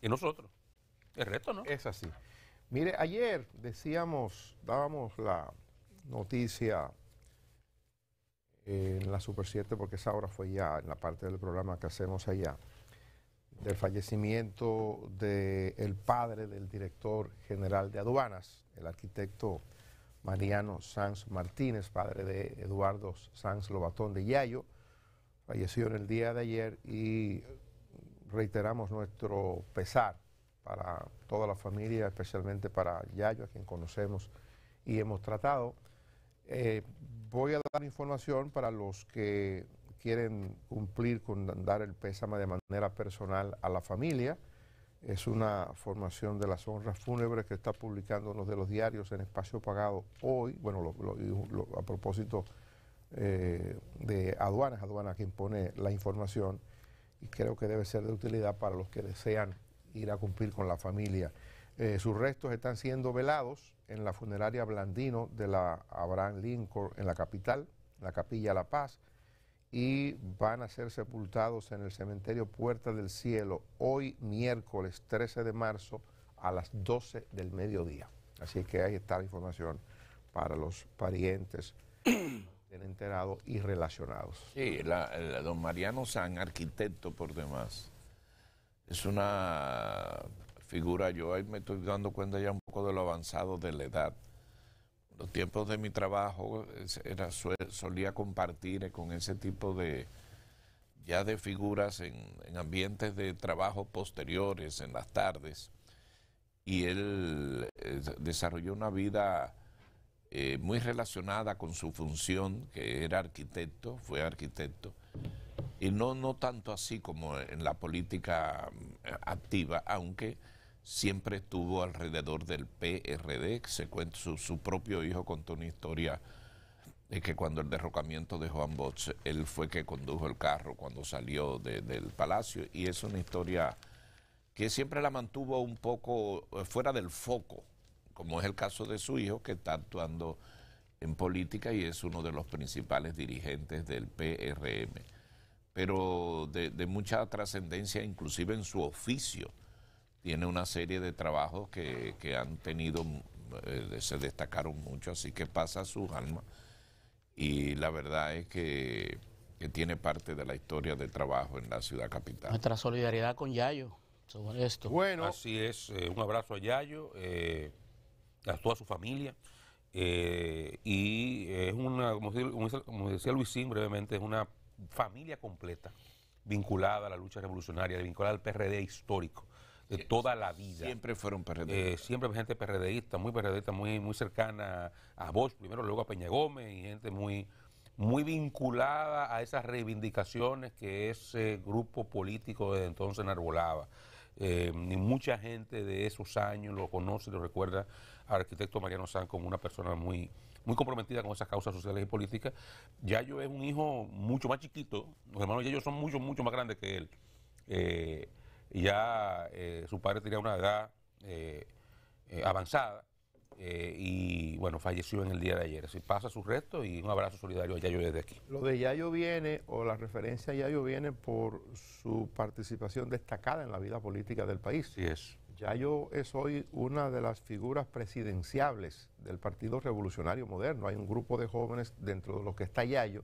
Y nosotros. El reto, no. Es así. Mire, ayer decíamos, dábamos la noticia en la Super 7, porque esa hora fue ya en la parte del programa que hacemos allá, del fallecimiento del el padre del director general de aduanas, el arquitecto Mariano Sanz Martínez, padre de Eduardo Sanz Lobatón de Yayo, falleció en el día de ayer y reiteramos nuestro pesar para toda la familia, especialmente para Yayo, a quien conocemos y hemos tratado. Eh, voy a dar información para los que quieren cumplir con dar el pésame de manera personal a la familia. Es una formación de las honras fúnebres que está publicando uno de los diarios en espacio pagado hoy. Bueno, a propósito eh, de aduanas, aduanas quien pone la información y creo que debe ser de utilidad para los que desean ir a cumplir con la familia. Eh, sus restos están siendo velados en la funeraria Blandino de la Abraham Lincoln en la capital, la Capilla La Paz, y van a ser sepultados en el cementerio Puerta del Cielo hoy miércoles 13 de marzo a las 12 del mediodía. Así que ahí está la información para los parientes estén enterados y relacionados. Sí, el don Mariano San, arquitecto por demás, es una figura, yo ahí me estoy dando cuenta ya un poco de lo avanzado de la edad. Los tiempos de mi trabajo era, solía compartir con ese tipo de ya de figuras en, ambientes de trabajo posteriores, en las tardes. Y él eh, desarrolló una vida eh, muy relacionada con su función, que era arquitecto, fue arquitecto, y no, no tanto así como en la política mm, activa, aunque siempre estuvo alrededor del PRD, se cuenta, su, propio hijo contó una historia de que cuando el derrocamiento de Juan Bosch, él fue que condujo el carro cuando salió del palacio, y es una historia que siempre la mantuvo un poco eh, fuera del foco como es el caso de su hijo que está actuando en política y es uno de los principales dirigentes del PRM, pero de, mucha trascendencia inclusive en su oficio. Tiene una serie de trabajos que, han tenido, eh, se destacaron mucho, así que pasa su alma Y la verdad es que, tiene parte de la historia del trabajo en la ciudad capital. Nuestra solidaridad con Yayo sobre esto. Bueno, así es. Eh, un abrazo a Yayo. Eh, a toda su familia. Eh, y es una, como decía, Luisín brevemente, es una familia completa vinculada a la lucha revolucionaria, vinculada al PRD histórico de toda la vida. Siempre fueron eh, siempre gente PRDista, muy PRDista, muy, muy cercana a Bosch, primero luego a Peña Gómez, y gente muy, muy vinculada a esas reivindicaciones que ese grupo político desde entonces enarbolaba. Eh, y mucha gente de esos años lo conoce lo recuerda arquitecto Mariano Sanz como una persona muy, muy comprometida con esas causas sociales y políticas. Yayo es un hijo mucho más chiquito, los hermanos Yayo son mucho, mucho más grandes que él. Eh, ya eh, su padre tenía una edad eh, avanzada y bueno, falleció en el día de ayer. Así pasa su resto y un abrazo solidario a Yayo desde aquí. Lo de Yayo viene, o la referencia a Yayo viene por su participación destacada en la vida política del país. Sí es. Yayo es eh, hoy una de las figuras presidenciables del Partido Revolucionario Moderno. Hay un grupo de jóvenes dentro de los que está Yayo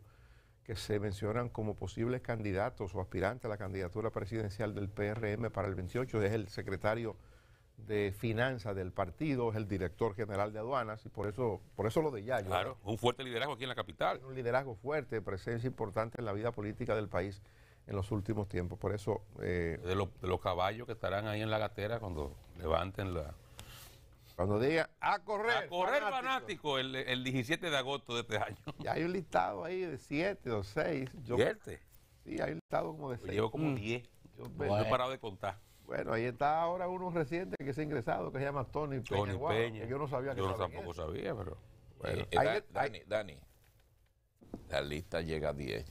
que se mencionan como posibles candidatos o aspirantes a la candidatura presidencial del PRM para el 28. Es el secretario de finanzas del partido, es el director general de aduanas y por eso, por eso lo de Yayo. Claro, un fuerte liderazgo aquí en la capital. Un liderazgo fuerte, presencia importante en la vida política del país en los últimos tiempos. Por eso... Eh, de, los caballos que estarán ahí en la gatera cuando levanten la... Cuando diga a correr. A correr fanático, el, 17 de agosto de este año. ya hay un listado ahí de 7 o 6. ¿Siete? Sí, hay un listado como de 6. Llevo como 10. Mm. Yo, he parado de contar. Bueno, ahí está ahora uno reciente que se ha ingresado, que se llama Tony Peña. Tony Peña. yo no sabía que Yo tampoco sabía, pero. Dani, Dani, la lista llega a 10.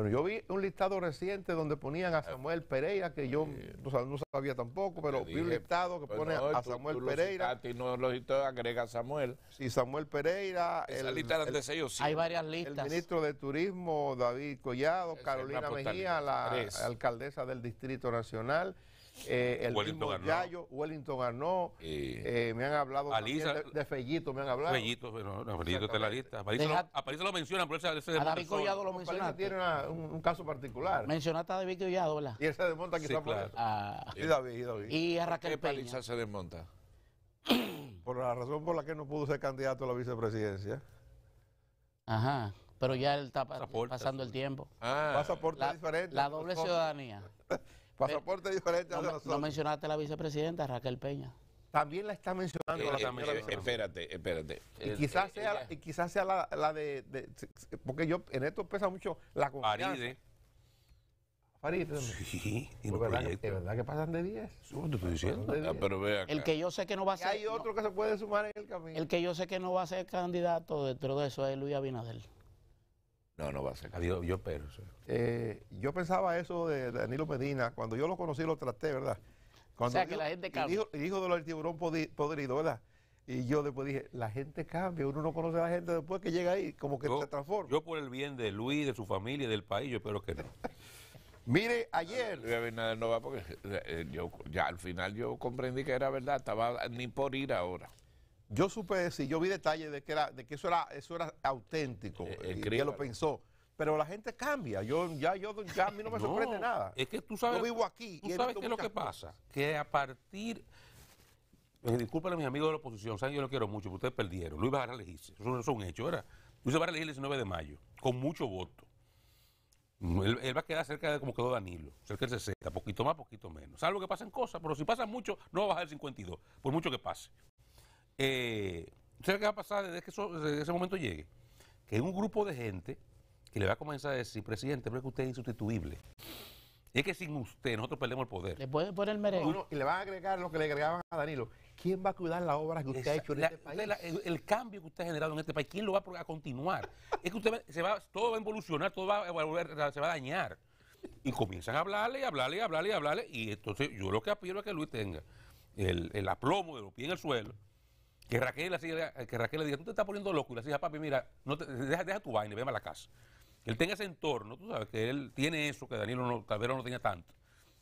Bueno, yo vi un listado reciente donde ponían a ah. Samuel Pereira, que yo no, sabía tampoco, pero vi un listado que pone a Samuel Pereira. los y no lo agrega Samuel. Y Samuel Pereira. Esa lista de ellos, sí. Hay varias listas. El ministro de Turismo, David Collado, Carolina Mejía, la alcaldesa del Distrito Nacional. Eh, el Wellington mismo Wellington ganó eh, me han hablado de, Fellito, me han hablado. Fellito, pero no, Fellito está en la lista. A París lo, mencionan, pero ese, David lo tiene un, caso particular. Mencionaste a David Collado, Y él se desmonta quizás sí, ah. y David, y David. Y a Raquel ¿Qué París se desmonta? por la razón por la que no pudo ser candidato a la vicepresidencia. Ajá, pero ya él está pasando el tiempo. Ah. pasaporte diferente. La doble ciudadanía. Pasaporte eh, diferente no, a nosotros. No mencionaste la vicepresidenta Raquel Peña. También la está mencionando la eh, eh, Espérate, espérate. Y quizás sea, la, de, Porque yo en esto pesa mucho la confianza. Paride. Paride. Sí, y pues verdad, que, es verdad que pasan de 10. te estoy diciendo. Ah, pero vea El que yo sé que no va a ser. hay otro que se puede sumar en el camino. El que yo sé que no va a ser candidato dentro de eso es Luis Abinader. No, no va a ser. yo pero. Eh, yo pensaba eso de Danilo Medina. Cuando yo lo conocí, lo traté, ¿verdad? Cuando o sea, que la gente cambia. Dijo, del tiburón podrido, ¿verdad? Y yo después dije, la gente cambia, uno no conoce a la gente después que llega ahí, como que se transforma. Yo por el bien de Luis, de su familia y del país, yo espero que no. Mire, ayer. porque eh, yo, ya al final yo comprendí que era verdad, estaba ni por ir ahora. Yo supe sí yo vi detalles de que era, de que eso era, eso era auténtico. que eh, lo pensó. Pero la gente cambia. Yo ya, yo ya a mí no me sorprende nada. Es que tú sabes. Yo vivo aquí. Tú sabes qué es lo que pasa. Que a partir eh, a mis amigos de la oposición, saben yo lo quiero mucho, pero ustedes perdieron. Luis va a elegirse, eso, NO es un hecho, ¿verdad? Luis va a elegir el 19 de mayo, con mucho voto. Mm, él, va a quedar cerca de como quedó Danilo, cerca del 60, poquito más, poquito menos. Salvo que pasen cosas, pero si pasan mucho, no va a bajar el 52, por mucho que pase. Eh, ¿Sabes qué va a pasar desde que ese momento llegue? Que hay un grupo de gente que le va a comenzar a decir, presidente, pero es que usted es insustituible. Es que sin usted nosotros perdemos el poder. Le pueden poner merengue. y le van a agregar lo que le agregaban a Danilo. ¿Quién va a cuidar la obra que usted ha hecho en este país? el, cambio que usted ha generado en este país, ¿quién lo va a, continuar? es que usted se va, todo va a evolucionar, todo va a volver se va a dañar. Y comienzan a hablarle, y hablarle, y hablarle, y hablarle. Y entonces yo lo que apiero es que Luis tenga el, el aplomo de los pies en el suelo que Raquel, eh, Raquel le diga, tú te estás poniendo loco. Y le ah, papi, mira, no deja, tu vaina y a la casa. él tenga ese entorno, tú sabes, que él tiene eso, que Danilo no, no tenía tanto,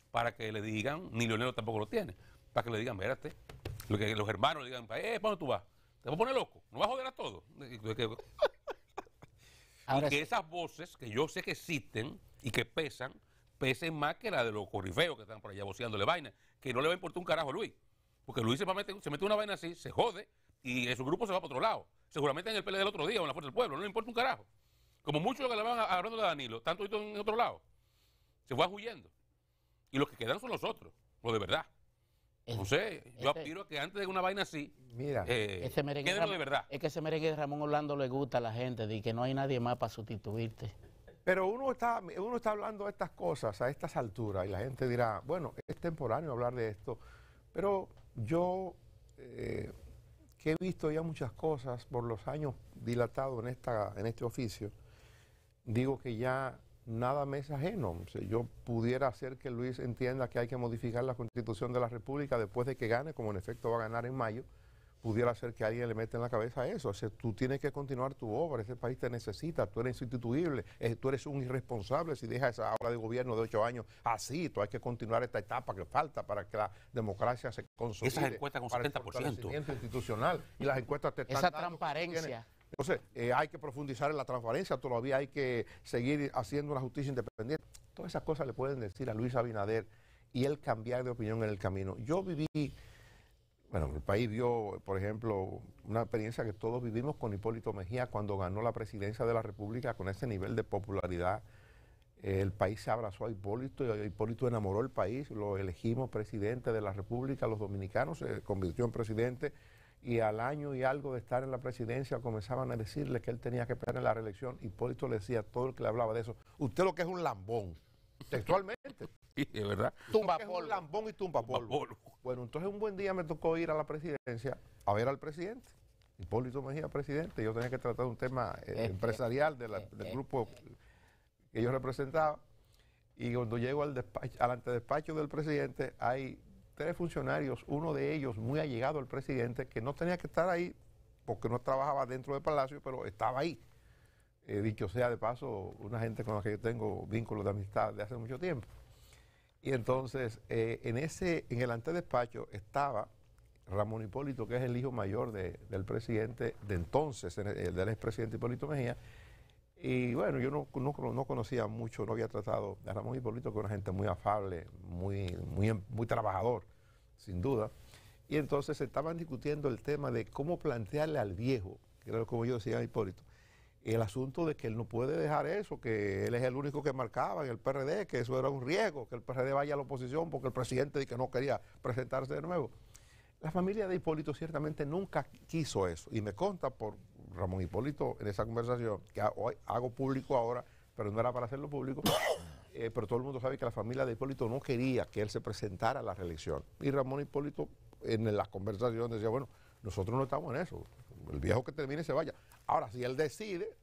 para que le digan, ni Leonel tampoco lo tiene, para que le digan, espérate, lo que los hermanos le digan, eh, ¿para dónde tú vas? Te vas a poner loco, no vas a joder a todos. y que esas voces, que yo sé que existen y que pesan, pesen más que la de los corrifeos que están por allá voceándole vaina, que no le va a importar un carajo a Luis. Porque Luis se, mete una vaina así, se jode y su grupo se va para otro lado. Seguramente en el PLD del otro día o en la Fuerza del Pueblo, no le importa un carajo. Como muchos que le van hablando de Danilo, tanto en otro lado. Se va huyendo. Y los que quedan son los otros, los de verdad. Eh, no sé, yo aspiro a que antes de una vaina así, mira, eh, de verdad. Es que ese merengue de Ramón Orlando le gusta a la gente, de que no hay nadie más para sustituirte. Pero uno está, uno está hablando de estas cosas a estas alturas y la gente dirá, bueno, es temporáneo hablar de esto, pero yo eh, que he visto ya muchas cosas por los años dilatados en, esta, en este oficio, digo que ya nada me es ajeno. yo pudiera hacer que Luis entienda que hay que modificar la constitución de la República después de que gane, como en efecto va a ganar en mayo, pudiera ser que alguien le meta en la cabeza eso. O tú tienes que continuar tu obra, ese país te necesita, tú eres instituible, eh, tú eres un irresponsable si dejas esa obra de gobierno de ocho años así. Tú hay que continuar esta etapa que falta para que la democracia se consolide. Esas encuestas con 70%. El institucional y las encuestas te están Esa transparencia. Entonces, eh, hay que profundizar en la transparencia, todavía hay que seguir haciendo una justicia independiente. Todas esas cosas le pueden decir a Luis Abinader y él cambiar de opinión en el camino. Yo viví bueno, el país vio, por ejemplo, una experiencia que todos vivimos con Hipólito Mejía cuando ganó la presidencia de la República con ese nivel de popularidad. El país se abrazó a Hipólito y Hipólito enamoró el país, lo elegimos presidente de la República, los dominicanos se convirtió en presidente y al año y algo de estar en la presidencia comenzaban a decirle que él tenía que esperar en la reelección. Hipólito le decía todo el que le hablaba de eso, usted lo que es un lambón. Textualmente. de verdad. Tumba lambón y tumba polvo. Bueno, entonces un buen día me tocó ir a la presidencia a ver al presidente. Hipólito Mejía, presidente, yo tenía que tratar un tema eh, empresarial del grupo que yo representaba. Y cuando llego al, despacho, al antedespacho del presidente, hay tres funcionarios, uno de ellos muy allegado al presidente, que no tenía que estar ahí porque no trabajaba dentro del palacio, pero estaba ahí. Eh, dicho sea de paso, una gente con la que yo tengo vínculos de amistad de hace mucho tiempo. Y entonces, eh, en, ese, en el antedespacho estaba Ramón Hipólito, que es el hijo mayor del presidente de entonces, el del expresidente Hipólito Mejía. Y bueno, yo no, conocía mucho, no había tratado a Ramón Hipólito, que era una gente muy afable, muy, muy, em, muy trabajador, sin duda. Y entonces estaban discutiendo el tema de cómo plantearle al viejo, que era como yo decía Hipólito, el asunto de que él no puede dejar eso, que él es el único que marcaba en el PRD, que eso era un riesgo, que el PRD vaya a la oposición porque el presidente que no quería presentarse de nuevo. La familia de Hipólito ciertamente nunca quiso eso, y me consta por Ramón Hipólito en esa conversación, que hoy hago público ahora, pero no era para hacerlo público, eh, pero todo el mundo sabe que la familia de Hipólito no quería que él se presentara a la reelección. Y Ramón Hipólito en las conversaciones decía, bueno, nosotros no estamos en eso, el viejo que termine se vaya. Ahora, si él decide,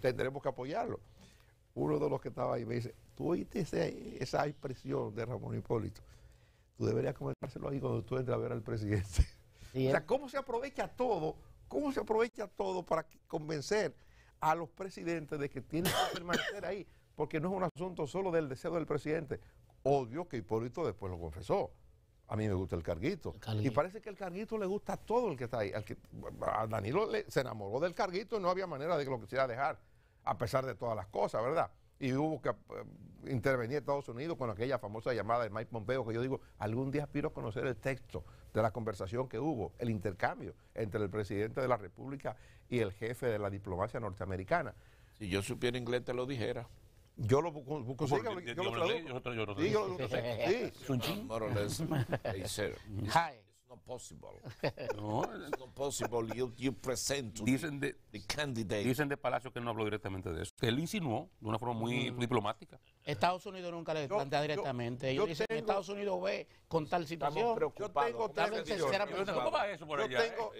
tendremos que apoyarlo. Uno de los que estaba ahí me dice, tú oíste esa expresión de Ramón Hipólito, tú deberías comentárselo ahí cuando tú entres a ver al presidente. o sea, ¿cómo se aprovecha todo? ¿Cómo se aprovecha todo para convencer a los presidentes de que tienen que permanecer ahí? Porque no es un asunto solo del deseo del presidente. Obvio que Hipólito después lo confesó. A mí me gusta el carguito. y parece que el carguito le gusta a todo el que está ahí. a Danilo se enamoró del carguito y no había manera de que lo quisiera dejar, a pesar de todas las cosas, ¿verdad? Y hubo que eh, intervenir Estados Unidos con aquella famosa llamada de Mike Pompeo, que yo digo, algún día aspiro a conocer el texto de la conversación que hubo, el intercambio entre el presidente de la República y el jefe de la diplomacia norteamericana. Si yo supiera inglés te lo dijera. Yo lo busco, yo, no yo, lo Yo, lo Sí, yo lo possible. no, it's eh. not You, you present dicen de, Dicen de Palacio que no habló directamente de eso. Que él insinuó de una forma muy mm. diplomática. Estados Unidos nunca le plantea directamente. Ellos dicen que Estados Unidos ve con tal situación. Yo tengo tres versiones.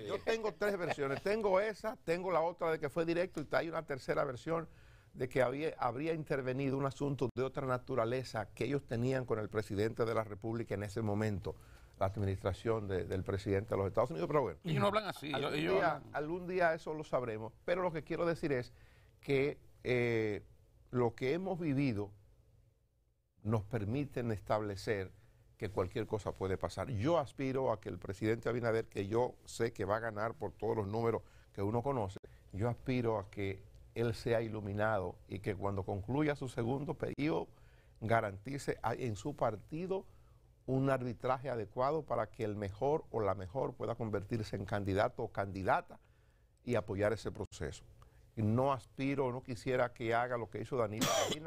Yo tengo tres versiones. Tengo esa, tengo la otra de que fue directo y hay una tercera versión de que habría intervenido un asunto de otra naturaleza que ellos tenían con el presidente de la República en ese momento, la administración del presidente de los Estados Unidos. Pero bueno, ellos no hablan así. Algún, día, eso lo sabremos, pero lo que quiero decir es que eh, lo que hemos vivido nos permite establecer que cualquier cosa puede pasar. Yo aspiro a que el presidente Abinader, que yo sé que va a ganar por todos los números que uno conoce, yo aspiro a que él sea iluminado y que cuando concluya su segundo pedido garantice en su partido un arbitraje adecuado para que el mejor o la mejor pueda convertirse en candidato o candidata y apoyar ese proceso. No aspiro, no quisiera que haga lo que hizo Danilo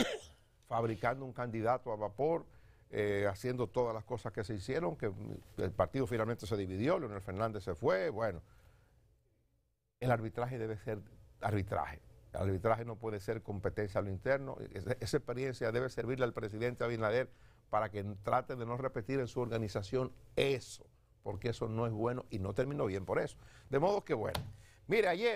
fabricando un candidato a vapor, eh, haciendo todas las cosas que se hicieron, que el partido finalmente se dividió, Leonel Fernández se fue, bueno. El arbitraje debe ser arbitraje. El arbitraje no puede ser competencia a lo interno. E, e, esa, experiencia debe servirle al presidente Abinader para que trate de no repetir en su organización eso, porque eso no es bueno y no terminó bien por eso. De modo que, bueno, mire, ayer...